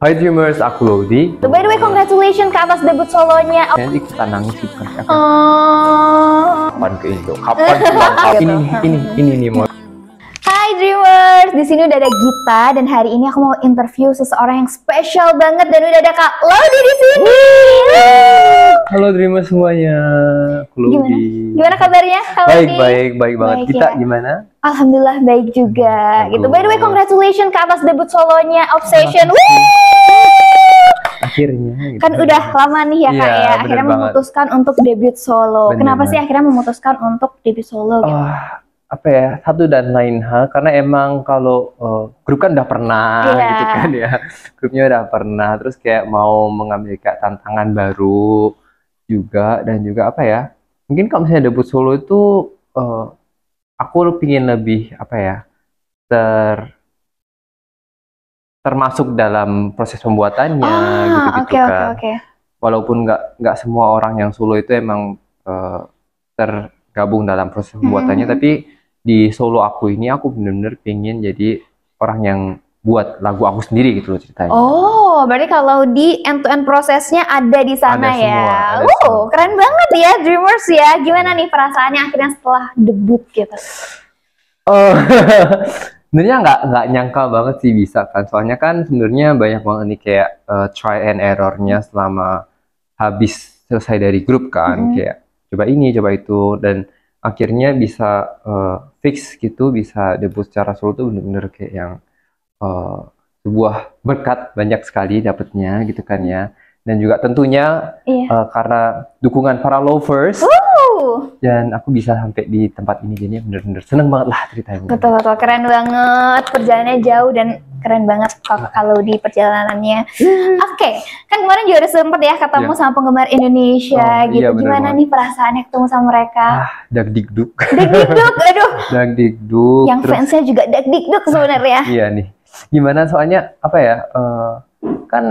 Hi Dreamers, aku Lodi. By the way, congratulations ke atas debut solonya. Nanti kita nangis gitu kan. Oh. Kapan ke Indo? Kapan Indo? ini, ini, ini nih ini, Dreamers, di sini udah ada Gita dan hari ini aku mau interview seseorang yang spesial banget dan udah ada Kak Lodi di sini. Halo Dreamers semuanya, Lodi. Gimana, gimana kabarnya? Kak Baik, baik, baik banget. Gita ya? gimana? Alhamdulillah baik juga. Halo. Gitu. By the way, congratulations ke atas debut solonya Obsession. Akhirnya. Gitu. Kan udah lama nih ya iya, kak ya, ya. akhirnya banget. memutuskan untuk debut solo. Bener Kenapa banget. sih akhirnya memutuskan untuk debut solo? Gitu? Oh apa ya satu dan lain hal karena emang kalau uh, grup kan udah pernah yeah. gitu kan ya grupnya udah pernah terus kayak mau mengambil kayak tantangan baru juga dan juga apa ya mungkin kalau misalnya debut solo itu uh, aku pingin lebih apa ya ter termasuk dalam proses pembuatannya ah, gitu gitu okay, kan okay, okay. walaupun nggak nggak semua orang yang solo itu emang uh, tergabung dalam proses pembuatannya -hmm. tapi di solo aku ini aku bener-bener pengen jadi orang yang buat lagu aku sendiri gitu loh ceritanya. Oh, berarti kalau di end to end prosesnya ada di sana ada ya. Semua, ada wow, semua. keren banget ya Dreamers ya. Gimana nih perasaannya akhirnya setelah debut gitu? Oh, sebenarnya nggak nggak nyangka banget sih bisa kan. Soalnya kan sebenarnya banyak banget nih kayak uh, try and errornya selama habis selesai dari grup kan, hmm. kayak coba ini, coba itu dan akhirnya bisa uh, fix gitu bisa debut secara solo tuh bener-bener kayak yang uh, sebuah berkat banyak sekali dapetnya gitu kan ya dan juga tentunya iya. uh, karena dukungan para lovers Woo! dan aku bisa sampai di tempat ini jadi bener-bener seneng banget lah ceritanya betul betul keren banget perjalanannya jauh dan keren banget ah. kalau di perjalanannya. Hmm. Oke, okay. kan kemarin juga udah sempet ya ketemu ya. sama penggemar Indonesia oh, gitu. Iya, Gimana banget. nih perasaannya ketemu sama mereka? Ah, dag dikduk. Dag dikduk, aduh. Dag dikduk. Yang terus, fansnya juga dag dikduk sebenarnya. Iya nih. Gimana soalnya apa ya? Uh, kan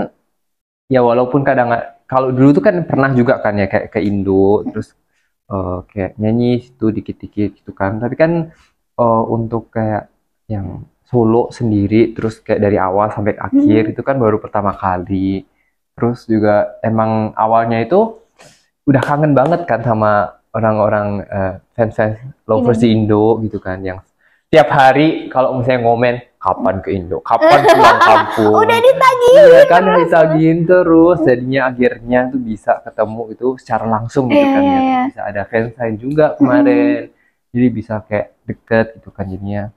ya walaupun kadang kalau dulu tuh kan pernah juga kan ya kayak ke Indo terus uh, kayak nyanyi situ dikit-dikit gitu kan. Tapi kan uh, untuk kayak yang solo sendiri terus kayak dari awal sampai hmm. akhir hmm. itu kan baru pertama kali terus juga emang awalnya itu udah kangen banget kan sama orang-orang uh, fans-fans lovers di Indo gitu kan yang setiap hari kalau misalnya ngomen kapan ke Indo kapan pulang kampung udah ditagihin ya, kan terus. ditagihin terus jadinya akhirnya tuh bisa ketemu itu secara langsung gitu kan ya iya, iya, iya. bisa ada fans lain juga kemarin hmm. jadi bisa kayak deket gitu kan jadinya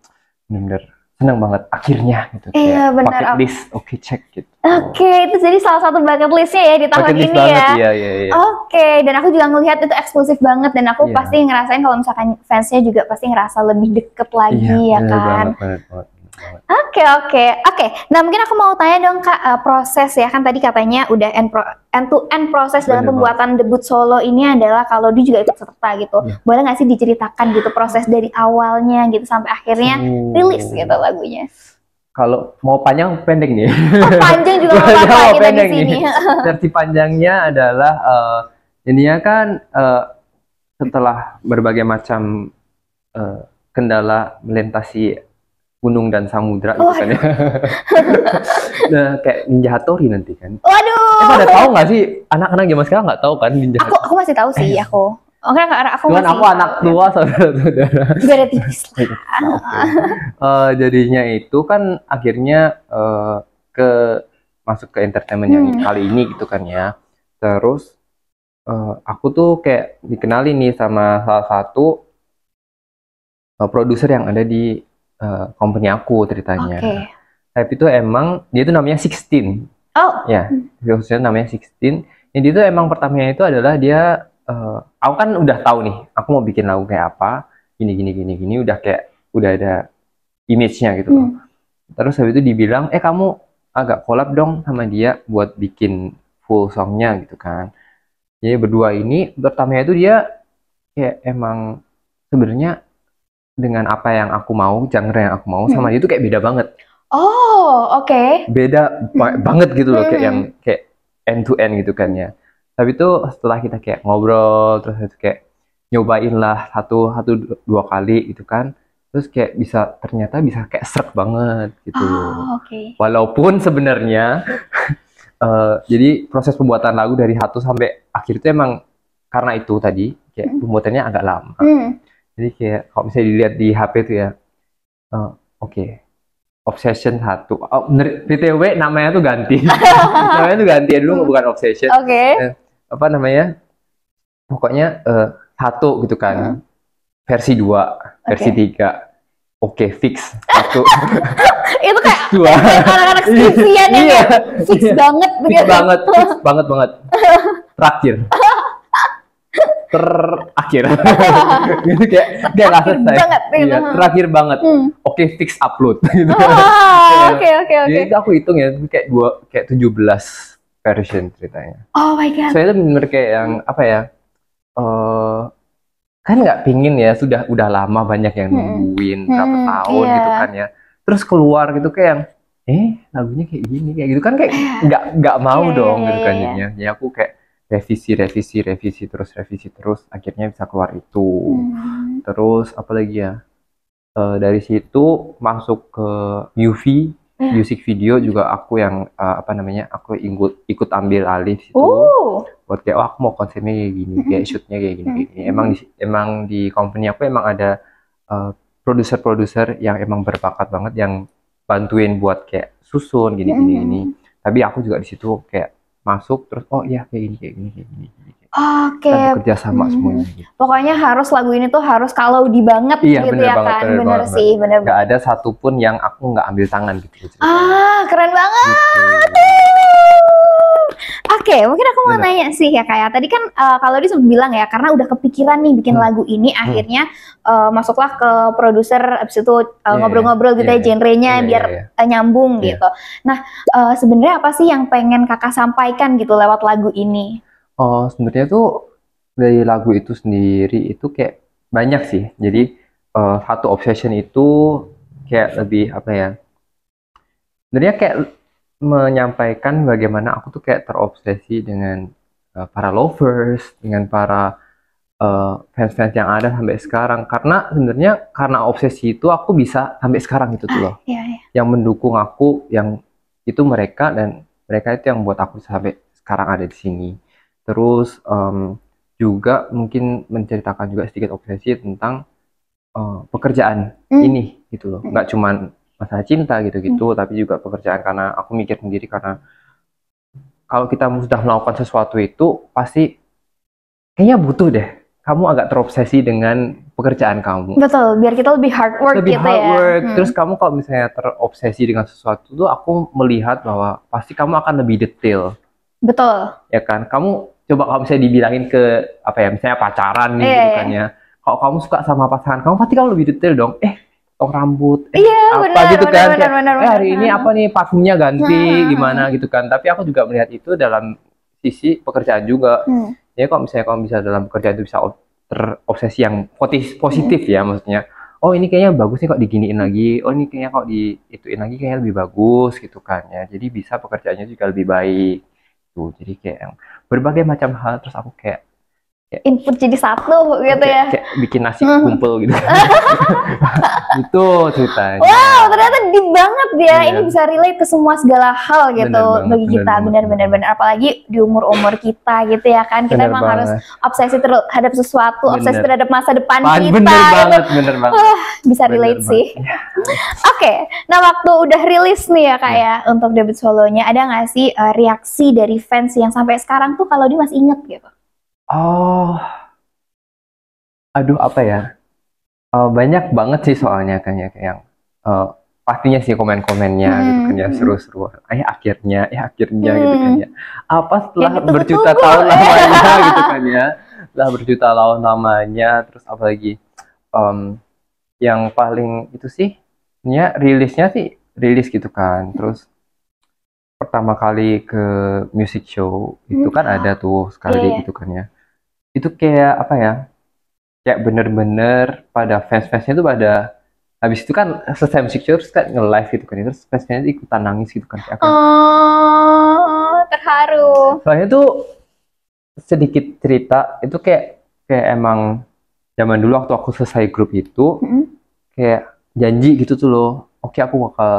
bener-bener senang banget akhirnya gitu iya, kayak bener, bucket list oke okay, cek gitu oke okay, itu jadi salah satu bucket listnya ya di tahun bucket ini ya. banget, ya iya, iya, iya. oke okay, dan aku juga ngelihat itu eksklusif banget dan aku yeah. pasti ngerasain kalau misalkan fansnya juga pasti ngerasa lebih deket lagi yeah, ya kan banget, bener banget. Oke oke oke. Nah mungkin aku mau tanya dong kak uh, proses ya kan tadi katanya udah end, pro, end to end proses dalam pembuatan debut solo ini adalah kalau dia juga ikut serta gitu. Ya. Boleh nggak sih diceritakan gitu proses dari awalnya gitu sampai akhirnya uh. rilis gitu lagunya? Kalau mau panjang pendek nih. Oh, panjang juga mau apa kita di sini. Versi panjangnya adalah uh, ya kan uh, setelah berbagai macam uh, kendala melintasi gunung dan samudra gitu kan ya. nah kayak ninja hatori nanti kan. Waduh. Eh ada tahu nggak sih anak-anak zaman sekarang nggak tahu kan ninja. Aku aku masih tahu sih eh. Iya. aku. Oh, karena aku Cuman masih... aku anak tua saudara-saudara. ada tipis lah. okay. uh, eh, jadinya itu kan akhirnya uh, ke masuk ke entertainment yang hmm. kali ini gitu kan ya. Terus uh, aku tuh kayak dikenali nih sama salah satu produser yang ada di Eh, company aku ceritanya. Okay. Hype itu emang dia itu namanya Sixteen. Oh. Ya, khususnya namanya Sixteen. jadi nah, dia itu emang pertamanya itu adalah dia uh, aku kan udah tahu nih, aku mau bikin lagu kayak apa, gini gini gini gini udah kayak udah ada image-nya gitu Hmm. Terus habis itu dibilang, "Eh kamu agak kolab dong sama dia buat bikin full songnya gitu kan." Jadi berdua ini pertamanya itu dia kayak emang sebenarnya dengan apa yang aku mau, genre yang aku mau sama hmm. dia itu kayak beda banget. Oh, oke. Okay. Beda ba hmm. banget gitu loh kayak yang hmm. kayak end to end gitu kan ya. Tapi itu setelah kita kayak ngobrol terus itu kayak nyobain lah satu satu dua kali gitu kan. Terus kayak bisa ternyata bisa kayak serak banget gitu. Oh, oke. Okay. Walaupun sebenarnya uh, jadi proses pembuatan lagu dari satu sampai akhir itu emang karena itu tadi kayak pembuatannya agak lama. Hmm jadi kayak kalau misalnya dilihat di HP itu ya uh, oke okay. obsession satu oh, bener, PTW namanya tuh ganti namanya tuh ganti ya dulu bukan obsession oke okay. eh, apa namanya pokoknya uh, satu gitu kan hmm. versi dua versi okay. tiga oke okay, fix satu itu kayak dua anak-anak iya. skripsian ya fix iya. banget fix gitu. banget fix banget banget terakhir terakhir. gitu kayak dia nggak selesai. Banget, iya, gitu. terakhir banget. Hmm. Oke, fix upload. Gitu. Ah, oke, iya. oke, oke. Jadi itu aku hitung ya kayak dua kayak tujuh belas version ceritanya. Oh my god. Saya so, itu kayak yang apa ya? Uh, kan nggak pingin ya sudah udah lama banyak yang hmm. nungguin hmm. berapa hmm, tahun yeah. gitu kan ya. Terus keluar gitu kayak yang eh lagunya kayak gini kayak gitu kan kayak iya. nggak nggak mau yeah, dong yeah, gitu kan yeah, yeah. ya. aku kayak revisi revisi revisi terus revisi terus akhirnya bisa keluar itu hmm. terus apalagi ya uh, dari situ masuk ke UV eh. music video juga aku yang uh, apa namanya aku ikut ikut ambil alih situ oh. buat kayak oh aku mau konsepnya kayak gini hmm. kayak shootnya kayak gini, kayak gini. Hmm. emang di, emang di company aku emang ada uh, produser-produser yang emang berbakat banget yang bantuin buat kayak susun gini gini gini hmm. tapi aku juga di situ kayak masuk terus oh iya kayak gini kayak gini kayak gini. Oke. Okay. Kerja sama hmm. semuanya. Gitu. Pokoknya harus lagu ini tuh harus kalau di banget iya, gitu bener ya banget, kan. Bener, bener sih, bener. Gak ada satupun yang aku nggak ambil tangan gitu. gitu. Ah, keren banget. Gitu. Oke, okay, mungkin aku mau Bener. nanya sih ya kayak ya. tadi kan uh, eh, kalau dia sempat bilang ya karena udah kepikiran nih bikin hmm. lagu ini hmm. akhirnya uh, masuklah ke produser abis itu eh, iya, iya. ngobrol-ngobrol uh, yeah, gitu yeah, ya iya, genrenya yeah, biar yeah, yeah. Uh, nyambung yeah. gitu. Nah, uh, sebenarnya apa sih yang pengen Kakak sampaikan gitu lewat lagu ini? Oh, sebenarnya tuh dari lagu itu sendiri itu kayak banyak sih. Jadi uh, satu obsession itu kayak lebih apa ya? Sebenarnya kayak menyampaikan bagaimana aku tuh kayak terobsesi dengan uh, para lovers, dengan para uh, fans-fans yang ada sampai sekarang. Karena sebenarnya karena obsesi itu aku bisa sampai sekarang gitu tuh ah, loh. Ah, iya, iya. Yang mendukung aku, yang itu mereka dan mereka itu yang buat aku sampai sekarang ada di sini. Terus um, juga mungkin menceritakan juga sedikit obsesi tentang uh, pekerjaan mm. ini gitu loh. Nggak hmm. cuman masalah cinta gitu-gitu hmm. tapi juga pekerjaan karena aku mikir sendiri karena kalau kita sudah melakukan sesuatu itu pasti kayaknya butuh deh kamu agak terobsesi dengan pekerjaan kamu. Betul, biar kita lebih hard work lebih gitu ya. hard ya. Work. Hmm. Terus kamu kalau misalnya terobsesi dengan sesuatu tuh aku melihat bahwa pasti kamu akan lebih detail. Betul. Ya kan? Kamu coba kalau misalnya dibilangin ke apa ya, misalnya pacaran nih yeah, gitu kan ya. Kalau kamu suka sama pasangan kamu pasti kamu lebih detail dong. Eh, potong rambut eh, iya, apa bener, gitu bener, kan bener, kayak, bener, eh, hari bener, ini apa nih parfumnya ganti hmm. hmm gimana hmm. gitu kan tapi aku juga melihat itu dalam sisi pekerjaan juga hmm. ya kalau misalnya kamu bisa dalam pekerjaan itu bisa terobsesi yang positif hmm. ya maksudnya oh ini kayaknya bagus nih kok diginiin lagi, oh ini kayaknya kok di ituin lagi kayaknya lebih bagus gitu kan ya. Jadi bisa pekerjaannya juga lebih baik. Tuh, jadi kayak berbagai macam hal terus aku kayak input jadi satu gitu ya. Kayak bikin nasi hmm. kumpul gitu. itu ceritanya. Wow, ternyata deep banget ya. Yeah. Ini iya. bisa relate ke semua segala hal gitu bener bagi kita benar-benar benar apalagi di umur-umur kita gitu ya kan. Kita bener emang harus obsesi terhadap sesuatu, bener. obsesi terhadap masa depan Pan, kita. Bener gitu. banget, bener banget. Uh, bisa bener relate banget. sih. Oke, okay. nah waktu udah rilis nih ya Kak ya, ya untuk debut solonya ada nggak sih uh, reaksi dari fans yang sampai sekarang tuh kalau dia masih inget gitu? Oh, aduh apa ya? Uh, banyak banget sih soalnya kan ya, kayak yang uh, pastinya sih komen-komennya hmm. gitu kan ya hmm. seru seru Eh akhirnya, eh akhirnya hmm. gitu kan ya. Apa setelah ya, berjuta tahun tahun lamanya gitu kan ya? Setelah berjuta tahun lamanya, terus apalagi um, yang paling itu sih, ya rilisnya sih rilis gitu kan. Terus pertama kali ke music show itu hmm. kan ada tuh sekali yeah. Iya. gitu kan ya itu kayak apa ya kayak bener-bener pada fans-fansnya itu pada habis itu kan selesai musik terus kan nge live gitu kan terus fansnya ikutan nangis gitu kan kayak ya? oh terharu soalnya tuh sedikit cerita itu kayak kayak emang zaman dulu waktu aku selesai grup itu hmm kayak janji gitu tuh loh oke okay, aku bakal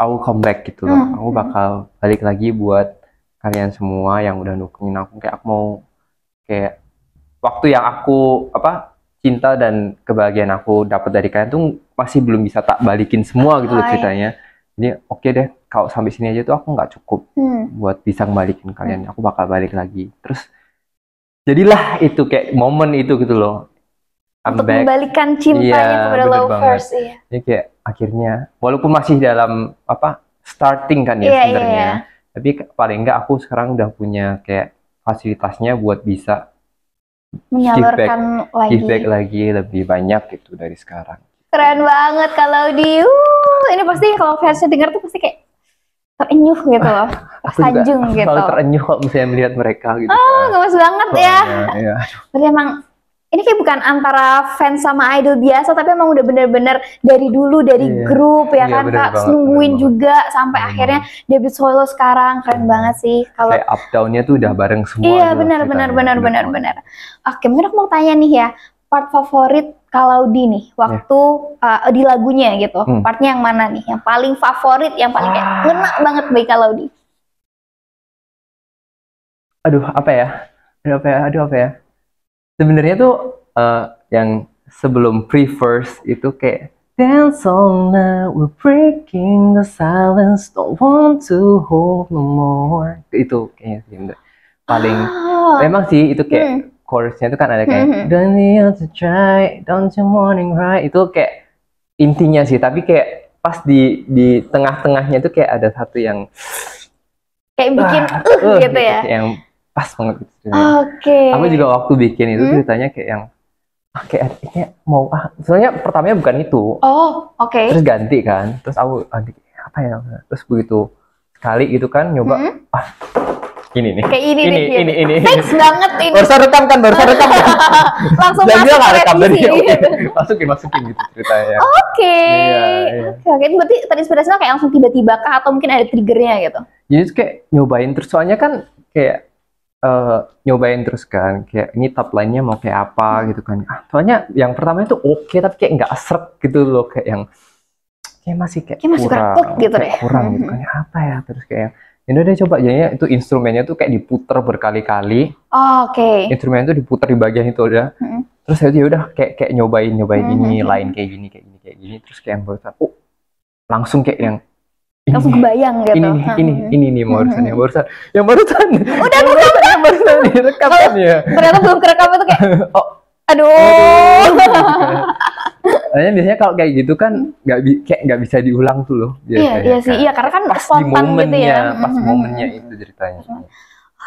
aku comeback gitu loh hmm aku bakal balik lagi buat kalian semua yang udah dukungin aku kayak aku mau kayak waktu yang aku apa cinta dan kebahagiaan aku dapat dari kalian tuh masih belum bisa tak balikin semua gitu loh iya. ceritanya. Ini oke okay deh, kalau sampai sini aja tuh aku nggak cukup hmm. buat bisa balikin kalian. Hmm. Aku bakal balik lagi. Terus jadilah itu kayak momen itu gitu loh. I'm Untuk back. membalikan cinta yeah, kepada lovers. Iya. Jadi kayak akhirnya, walaupun masih dalam apa starting kan ya yeah, iya, sebenarnya, yeah. tapi paling nggak aku sekarang udah punya kayak fasilitasnya buat bisa menyalurkan give lagi give lagi lebih banyak gitu dari sekarang keren banget kalau di uh, ini pasti kalau fansnya dengar tuh pasti kayak terenyuh gitu loh Sanjung gitu Kalau terenyuh kalau misalnya melihat mereka gitu oh kan. gemes banget oh, ya, Iya. Tapi emang ini kayak bukan antara fans sama idol biasa tapi emang udah bener-bener dari dulu dari iya. grup ya iya, kan kak nungguin juga banget. sampai hmm. akhirnya debut solo sekarang keren hmm. banget sih kalau kayak up downnya tuh udah bareng semua iya gitu bener-bener, bener-bener. Bener. oke mungkin aku mau tanya nih ya part favorit kalau di nih waktu yeah. Ya. uh, di lagunya gitu hmm. partnya yang mana nih yang paling favorit yang paling ah. kayak enak banget bagi kalau di aduh apa ya aduh apa ya aduh apa ya sebenarnya tuh uh, yang sebelum pre-verse itu kayak Dance all night, we're breaking the silence, don't want to hold no more. Itu kayaknya sih, paling ah. memang sih itu kayak hmm. chorusnya itu kan ada kayak hmm. hmm. Don't need to try, don't you morning right. Itu kayak intinya sih, tapi kayak pas di di tengah-tengahnya itu kayak ada satu yang kayak bikin ah, uh, uh, gitu, gitu ya. Yang pas banget gitu oke okay. aku juga waktu bikin itu hmm? ceritanya kayak yang ah, kayak adiknya mau ah sebenarnya pertamanya bukan itu oh oke okay. terus ganti kan terus aku ganti ah, apa ya terus begitu sekali gitu kan nyoba hmm? ah ini nih kayak ini ini nih, iya. ini, ini ini fix banget ini baru rekam kan baru rekam kan? langsung dan dia rekam tadi. Ya masukin masukin gitu ceritanya oke okay. Iya, iya. oke okay, berarti terinspirasinya kayak langsung tiba-tiba kah atau mungkin ada triggernya gitu jadi kayak nyobain terus soalnya kan kayak uh, nyobain terus kan kayak ini top line mau kayak apa gitu kan ah, soalnya yang pertama itu oke okay, tapi kayak nggak seret gitu loh kayak yang kayak masih kayak, kayak kurang, masih kurang gitu kayak deh ya. kurang gitu kan ya, apa ya terus kayak ini udah coba jadinya itu instrumennya tuh kayak diputer berkali-kali oh, oke okay. instrumen itu diputer di bagian itu udah terus saya ya udah kayak kayak nyobain nyobain mm-hmm. ini lain kayak gini kayak gini kayak gini terus kayak yang barusan oh langsung kayak yang langsung kebayang gitu. Ini ini ini nih barusan yang barusan. Yang barusan. Udah yang barusan, yang barusan direkam kan ya. Ternyata belum kerekam itu kayak oh aduh. Soalnya biasanya kalau kayak gitu kan nggak bi kayak nggak bisa diulang tuh loh. Iya, iya sih. Kan. Iya, karena kan pas momennya, gitu ya. pas mm-hmm. momennya itu ceritanya. Mm-hmm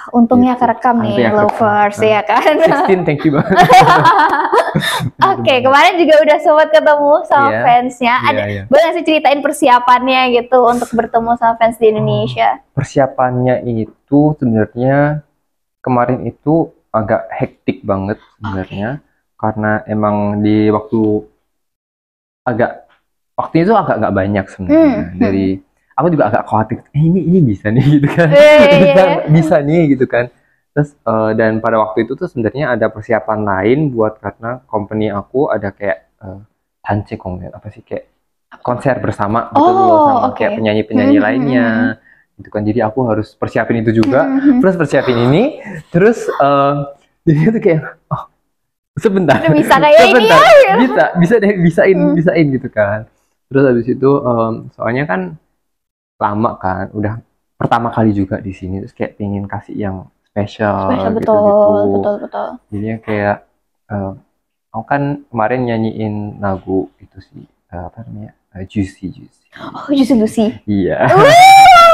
untungnya kerekam gitu. nih Nanti lovers ya kan 16 thank you banget oke okay, kemarin juga udah sempat ketemu sama yeah. fansnya yeah, ada yeah. boleh sih ceritain persiapannya gitu untuk bertemu sama fans di oh. Indonesia hmm, persiapannya itu sebenarnya kemarin itu agak hektik banget sebenarnya okay. karena emang di waktu agak waktunya itu agak nggak banyak sebenarnya hmm, dari hmm aku juga agak khawatir eh ini ini bisa nih gitu kan yeah, bisa yeah. bisa nih gitu kan terus uh, dan pada waktu itu tuh sebenarnya ada persiapan lain buat karena company aku ada kayak uh, eh, tanci kongen apa sih kayak konser bersama gitu oh, loh sama okay. kayak penyanyi penyanyi hmm, hmm, lainnya hmm, hmm. gitu kan jadi aku harus persiapin itu juga hmm. terus persiapin ini terus uh, jadi itu kayak oh sebentar bisa kayak sebentar ini ya. bisa bisa deh bisain hmm. bisain gitu kan terus habis itu um, soalnya kan lama kan udah pertama kali juga di sini terus kayak pingin kasih yang spesial, spesial gitu, betul, gitu betul betul yang kayak uh, aku kan kemarin nyanyiin lagu itu sih uh, apa namanya uh, juicy juicy oh juicy lucy iya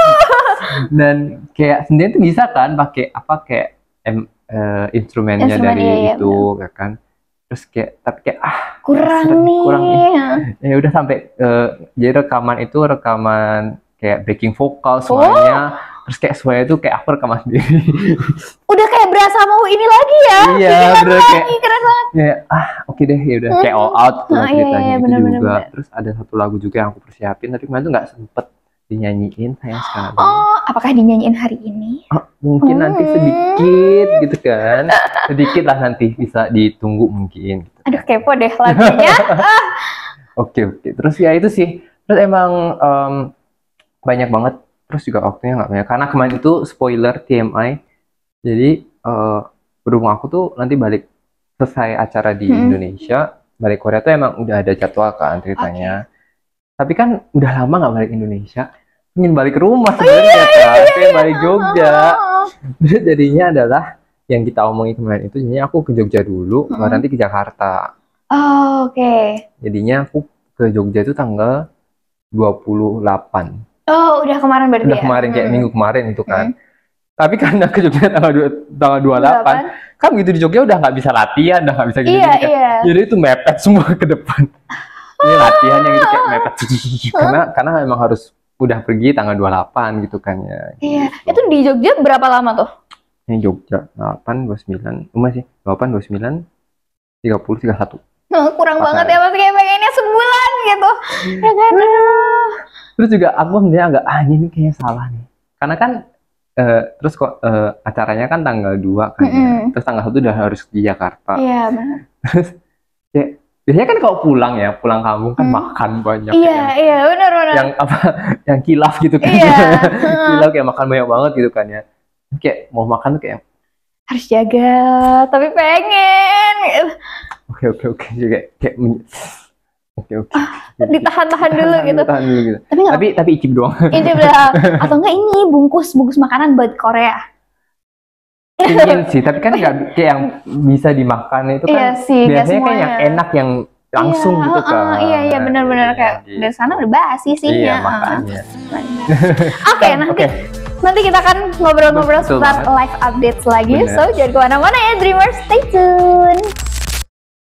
dan kayak sendiri tuh bisa kan pakai apa kayak em, uh, instrumennya dari ya, itu ya kan terus kayak tapi kayak ah kurang nih kurang ya. ya udah sampai uh, jadi rekaman itu rekaman kayak backing vokal oh. semuanya oh. terus kayak suaranya tuh kayak aku rekaman sendiri udah kayak berasa mau ini lagi ya iya bener lagi. kayak keren banget ya ah oke okay deh ya udah kayak all out lah oh, ceritanya iya, iya, bener, juga bener. terus ada satu lagu juga yang aku persiapin tapi kemarin tuh nggak sempet dinyanyiin sayang sekali oh apakah dinyanyiin hari ini oh, mungkin hmm. nanti sedikit gitu kan sedikit lah nanti bisa ditunggu mungkin gitu. aduh kepo deh lagunya oke oke okay, okay. terus ya itu sih terus emang um, banyak banget terus juga waktunya nggak banyak karena kemarin itu spoiler TMI jadi uh, berhubung aku tuh nanti balik selesai acara di hmm. Indonesia balik Korea tuh emang udah ada jadwal kan ceritanya okay. tapi kan udah lama nggak balik Indonesia ingin balik ke rumah sebenarnya oh, iya, iya, iya, balik iya. Jogja oh, oh, oh. jadinya adalah yang kita omongin kemarin itu jadinya aku ke Jogja dulu hmm. baru nanti ke Jakarta oh, oke okay. jadinya aku ke Jogja itu tanggal 28 Oh, udah kemarin berarti. Udah ya? kemarin kayak hmm. minggu kemarin itu kan. Hmm. Tapi karena ke Jogja tanggal dua tanggal 28, 28. kan begitu di Jogja udah nggak bisa latihan, udah nggak bisa gitu. Iya, kan. iya. Jadi itu mepet semua ke depan. Ini ah. latihan yang itu kayak mepet. karena karena memang harus udah pergi tanggal 28 gitu kan ya. Iya. Gitu. Itu di Jogja berapa lama tuh? Ini Jogja 8 29. Umah sih 8 29 30 31. Nah, kurang Pasal. banget ya maksudnya kayak pengennya sebulan gitu. Ya kan. Iya terus juga aku sebenarnya agak ah ini kayaknya salah nih karena kan uh, terus kok uh, acaranya kan tanggal dua kan mm -hmm. terus tanggal satu udah harus di Jakarta iya yeah, benar terus ya biasanya kan kalau pulang ya pulang kampung kan hmm. makan banyak iya yeah, kan. iya yeah, benar benar yang apa yang kilaf gitu kan iya. Ya. kilaf kayak makan banyak banget gitu kan ya kayak mau makan tuh kayak harus jaga tapi pengen oke oke oke juga kayak Oke oke. Ah, iya, iya. ditahan-tahan dulu ditahan, gitu. Ditahan dulu gitu. Tapi tapi, tapi icip doang. Icip doang. Atau enggak ini bungkus bungkus makanan buat Korea. Ingin sih, tapi kan nggak kayak yang bisa dimakan itu kan iya sih, biasanya kan yang enak yang iya, langsung iya, gitu kan. Uh, iya iya nah, benar-benar iya, kayak gitu. dari sana udah basi sih iya, ya. makanya. Oke, okay, nanti okay. nanti kita akan ngobrol-ngobrol seputar live updates lagi. Bener. So jangan kemana-mana ya Dreamers, stay tune.